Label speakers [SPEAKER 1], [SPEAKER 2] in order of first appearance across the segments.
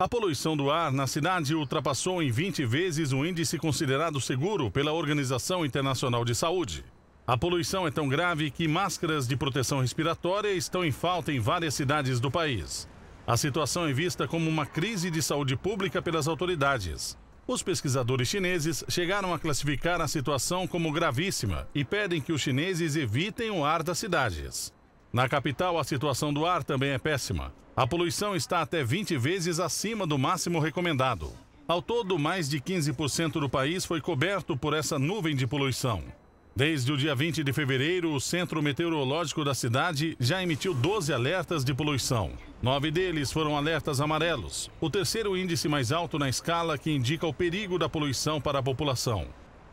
[SPEAKER 1] A poluição do ar na cidade ultrapassou em 20 vezes o índice considerado seguro pela Organização Internacional de Saúde. A poluição é tão grave que máscaras de proteção respiratória estão em falta em várias cidades do país. A situação é vista como uma crise de saúde pública pelas autoridades. Os pesquisadores chineses chegaram a classificar a situação como gravíssima e pedem que os chineses evitem o ar das cidades. Na capital, a situação do ar também é péssima. A poluição está até 20 vezes acima do máximo recomendado. Ao todo, mais de 15% do país foi coberto por essa nuvem de poluição. Desde o dia 20 de fevereiro, o Centro Meteorológico da cidade já emitiu 12 alertas de poluição. Nove deles foram alertas amarelos, o terceiro índice mais alto na escala que indica o perigo da poluição para a população.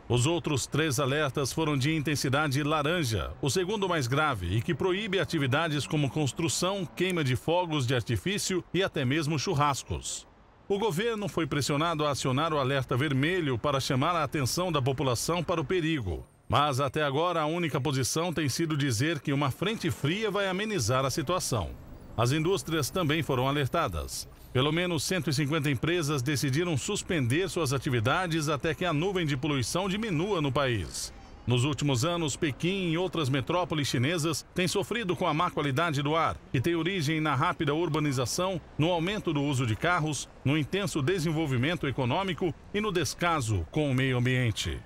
[SPEAKER 1] Os outros três alertas foram de intensidade laranja, o segundo mais grave, e que proíbe atividades como construção, queima de fogos de artifício e até mesmo churrascos. O governo foi pressionado a acionar o alerta vermelho para chamar a atenção da população para o perigo. Mas até agora a única posição tem sido dizer que uma frente fria vai amenizar a situação. As indústrias também foram alertadas. Pelo menos 150 empresas decidiram suspender suas atividades até que a nuvem de poluição diminua no país. Nos últimos anos, Pequim e outras metrópoles chinesas têm sofrido com a má qualidade do ar, que tem origem na rápida urbanização, no aumento do uso de carros, no intenso desenvolvimento econômico e no descaso com o meio ambiente.